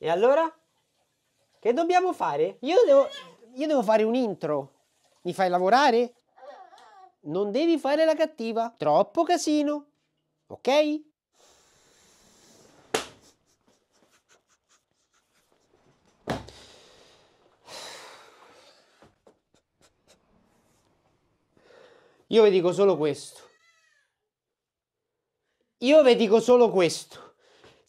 E allora? Che dobbiamo fare? Io devo, io devo fare un intro. Mi fai lavorare? Non devi fare la cattiva. Troppo casino. Ok? Io vi dico solo questo. Io vi dico solo questo.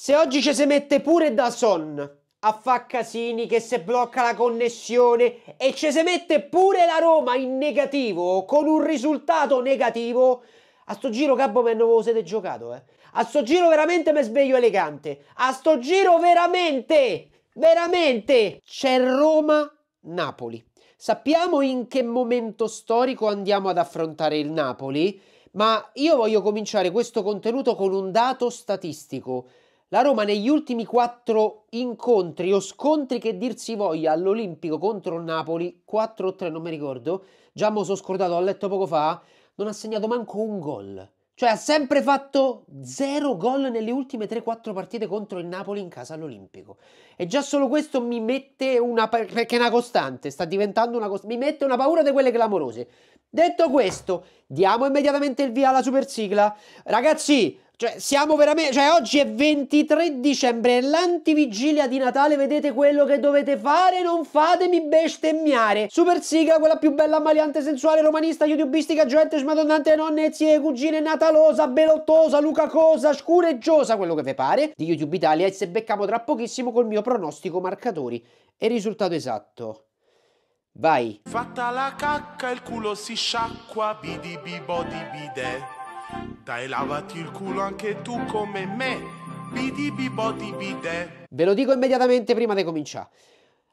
Se oggi ci si mette pure da son a fa casini che se blocca la connessione e ci si mette pure la Roma in negativo con un risultato negativo, a sto giro Gabbo me non siete giocato, eh. A sto giro veramente mi sveglio elegante. A sto giro veramente, veramente c'è Roma Napoli. Sappiamo in che momento storico andiamo ad affrontare il Napoli, ma io voglio cominciare questo contenuto con un dato statistico. La Roma negli ultimi quattro incontri o scontri che dir si voglia all'Olimpico contro Napoli, 4 o 3 non mi ricordo, già mo sono scordato, ho letto poco fa, non ha segnato manco un gol. Cioè ha sempre fatto 0 gol nelle ultime 3-4 partite contro il Napoli in casa all'Olimpico. E già solo questo mi mette una... perché è una costante, sta diventando una costante, mi mette una paura di quelle clamorose. Detto questo, diamo immediatamente il via alla super sigla. Ragazzi, cioè, siamo veramente. Cioè, oggi è 23 dicembre, è l'antivigilia di Natale. Vedete quello che dovete fare? Non fatemi bestemmiare. Super Siga, quella più bella, maleante, sensuale, romanista, youtubistica, gente smadonnante, nonne, zie, cugine, natalosa, belottosa, luca cosa, scureggiosa, quello che vi pare. Di YouTube Italia e se beccamo tra pochissimo col mio pronostico marcatori. E risultato esatto. Vai. Fatta la cacca, il culo si sciacqua, bidi bibo di bide. Dai, lavati il culo anche tu come me. Bidi bibodi bide. Ve lo dico immediatamente prima di cominciare.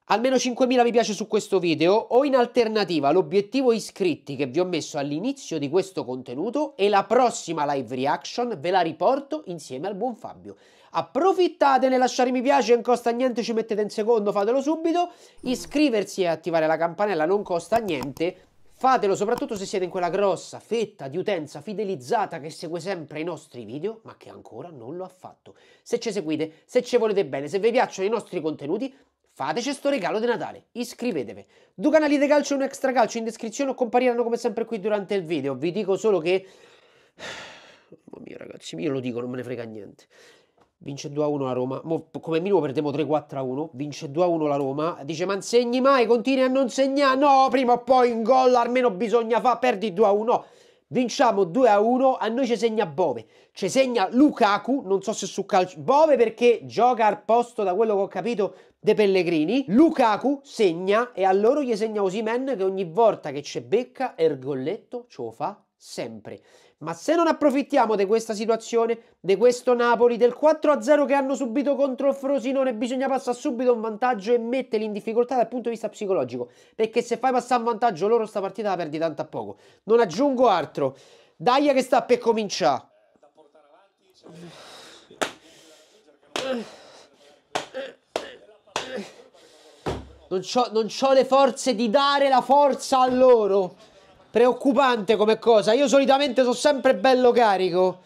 Almeno 5.000 mi piace su questo video o in alternativa l'obiettivo iscritti che vi ho messo all'inizio di questo contenuto e la prossima live reaction ve la riporto insieme al buon Fabio. Approfittatene, lasciare mi piace, non costa niente, ci mettete un secondo, fatelo subito. Iscriversi e attivare la campanella non costa niente Fatelo soprattutto se siete in quella grossa fetta di utenza fidelizzata che segue sempre i nostri video ma che ancora non lo ha fatto. Se ci seguite, se ci volete bene, se vi piacciono i nostri contenuti, fateci sto regalo di Natale, iscrivetevi. Due canali di calcio e un extra calcio in descrizione o compariranno come sempre qui durante il video. Vi dico solo che... Mamma mia ragazzi, io lo dico, non me ne frega niente. Vince 2-1 la Roma. Mo, come minimo perdiamo 3-4-1. Vince 2-1 la Roma. Dice: Ma insegni mai? Continui a non segnare. No, prima o poi in gol almeno bisogna fa. Perdi 2-1. No. Vinciamo 2-1. A noi ci segna Bove. Ci segna Lukaku. Non so se su calcio. Bove perché gioca al posto, da quello che ho capito, De Pellegrini. Lukaku segna. E a loro gli segna Osimen che ogni volta che c'è becca, Ergolletto ce lo fa sempre. Ma se non approfittiamo di questa situazione, di questo Napoli, del 4-0 che hanno subito contro il Frosinone, bisogna passare subito un vantaggio e metterli in difficoltà dal punto di vista psicologico. Perché se fai passare un vantaggio loro sta partita la perdi tanto a poco. Non aggiungo altro. Daia che sta per cominciare. Non ho le forze di dare la forza a loro preoccupante come cosa. Io solitamente sono sempre bello carico.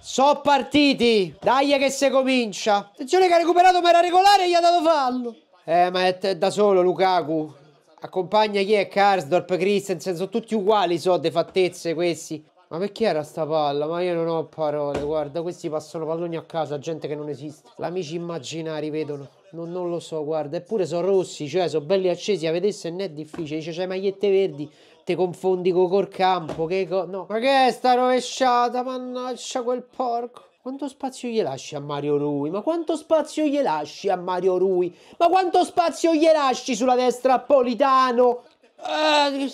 So partiti. Dai che se comincia. Attenzione che ha recuperato ma era regolare e gli ha dato fallo. Eh, ma è, da solo Lukaku. Accompagna chi è? Karsdorp, Christensen, sono tutti uguali, so, de fattezze questi. Ma perché era sta palla? Ma io non ho parole, guarda, questi passano palloni a casa, gente che non esiste. L'amici immaginari vedono, non, non, lo so, guarda. Eppure sono rossi, cioè, sono belli accesi, a vedere se ne è difficile. Dice, c'hai magliette verdi, te confondi con Corcampo, che co- no. Ma che è sta rovesciata, mannaggia quel porco. Quanto spazio gli lasci a Mario Rui? Ma quanto spazio gli lasci a Mario Rui? Ma quanto spazio gli lasci sulla destra a Politano? Ah, che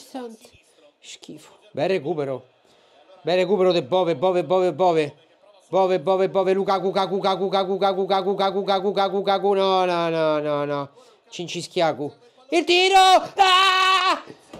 Schifo. Bel recupero. Bel recupero de Bove, Bove, Bove, Bove. Bove, Bove, Bove, Cuca, Cuca, Cuca, Cuca, Cuca, Kaku, Kaku, Kaku, Kaku, Kaku, no, no, no, no, no. Cincischiaku. Il tiro! Ah!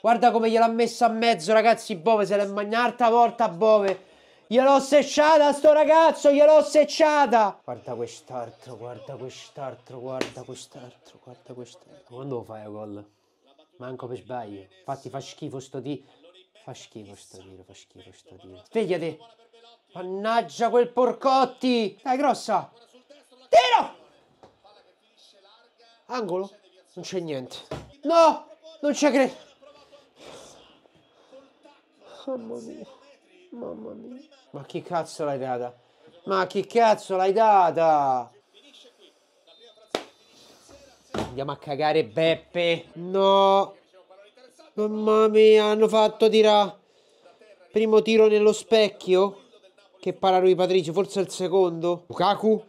Guarda come gliel'ha messa a mezzo, ragazzi. Bove se l'è mangiata magnata volta Bove. Gliel'ho secciata sto ragazzo, gliel'ho secciata! Guarda quest'altro, guarda quest'altro, guarda quest'altro, guarda quest'altro. Quando lo fai a gol? Manco per sbaglio. Infatti fa schifo sto tiro. Fa schifo sto tiro, fa schifo sto tiro. Svegliati! Mannaggia quel porcotti! Dai, grossa! Tiro! Angolo? Non c'è niente. No! Non c'è credo. Mamma mia. Mamma mia. Ma chi cazzo l'hai data? Ma chi cazzo l'hai data? Andiamo a cagare Beppe. No. Mamma mia, hanno fatto tirare. Primo tiro nello specchio. Che para lui Patricio, forse il secondo. Lukaku.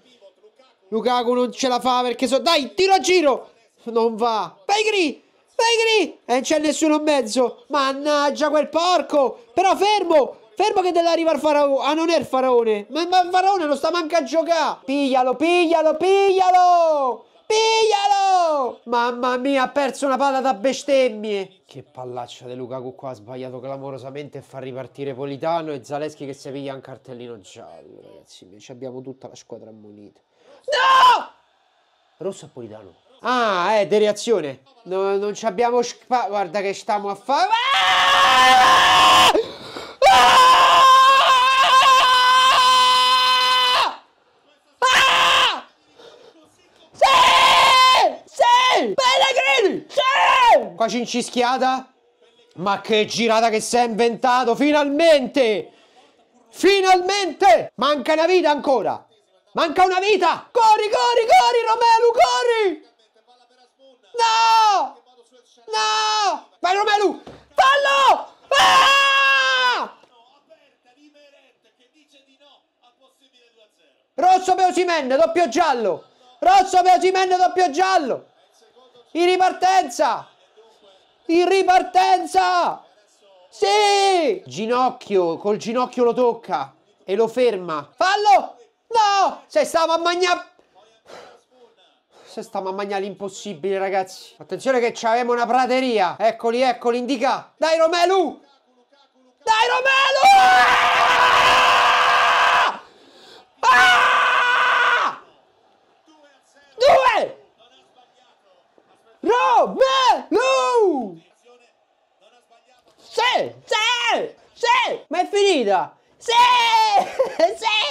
Lukaku non ce la fa perché so... Dai, tiro a giro. Non va. Vai, Gri. Vai lì! E eh, non c'è nessuno in mezzo! Mannaggia quel porco! Però fermo! Fermo che dell'arriva il faraone! Ah, non è il faraone! Ma, ma il faraone non sta manca a giocare! Piglialo, piglialo, piglialo! Piglialo! Mamma mia, ha perso una palla da bestemmie! Che pallaccia di Lukaku qua ha sbagliato clamorosamente e fa ripartire Politano e Zaleschi che si piglia un cartellino giallo, ragazzi. Invece abbiamo tutta la squadra ammonita. No! Rosso a Politano. Ah, eh, deriazione. No, non ci abbiamo spa... Guarda che stiamo a fare... Ah! Ah! Ah! Sì! Pellegrini! Sì! Qua cincischiata. Ma che girata che si è inventato, finalmente! Finalmente! Manca una vita ancora! Manca una vita! Corri, corri, corri! Osimen, doppio giallo. Rosso per Osimen, doppio giallo. In ripartenza. In ripartenza. Sì! Ginocchio, col ginocchio lo tocca e lo ferma. Fallo! No! Se stava a mangiare... Se stava a mangiare l'impossibile, ragazzi. Attenzione che c'avevamo una prateria. Eccoli, eccoli, indica. Dai, Romelu! Dai, Romelu! Sì! Sì! Sì! Ma è finita! Sì! Sì!